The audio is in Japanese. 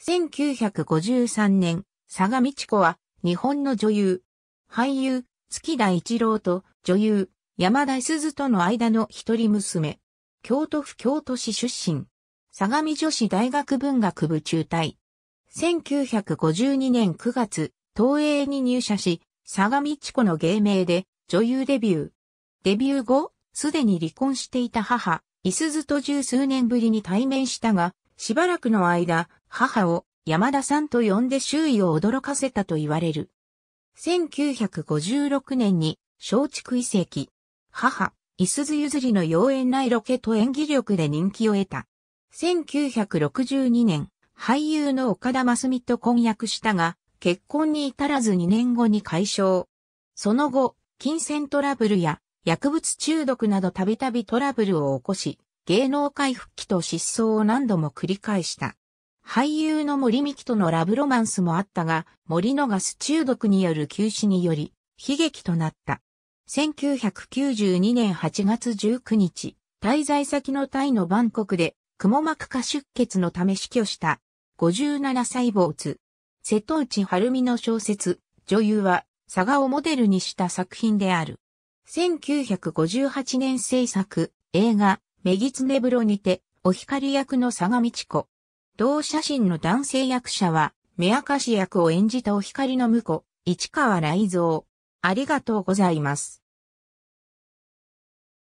1953年、佐賀道子は、日本の女優、俳優、月田一郎と女優、山田鈴との間の一人娘。京都府京都市出身。相模女子大学文学部中退。1952年9月、東映に入社し、相模地子の芸名で女優デビュー。デビュー後、すでに離婚していた母、伊鈴と十数年ぶりに対面したが、しばらくの間、母を山田さんと呼んで周囲を驚かせたと言われる。1956年に松竹遺跡、母、いすず譲りの妖艶ないロケと演技力で人気を得た。1962年、俳優の岡田増美と婚約したが、結婚に至らず2年後に解消。その後、金銭トラブルや薬物中毒などたびたびトラブルを起こし、芸能界復帰と失踪を何度も繰り返した。俳優の森美希とのラブロマンスもあったが、森のガス中毒による休止により、悲劇となった。1992年8月19日、滞在先のタイのバンコクで、蜘膜下出血のため死去した、57歳没。瀬戸内晴美の小説、女優は、佐賀をモデルにした作品である。1958年制作、映画、メギツネブロにて、お光役の佐賀道子、同写真の男性役者は、目明かし役を演じたお光の婿、市川雷蔵。ありがとうございます。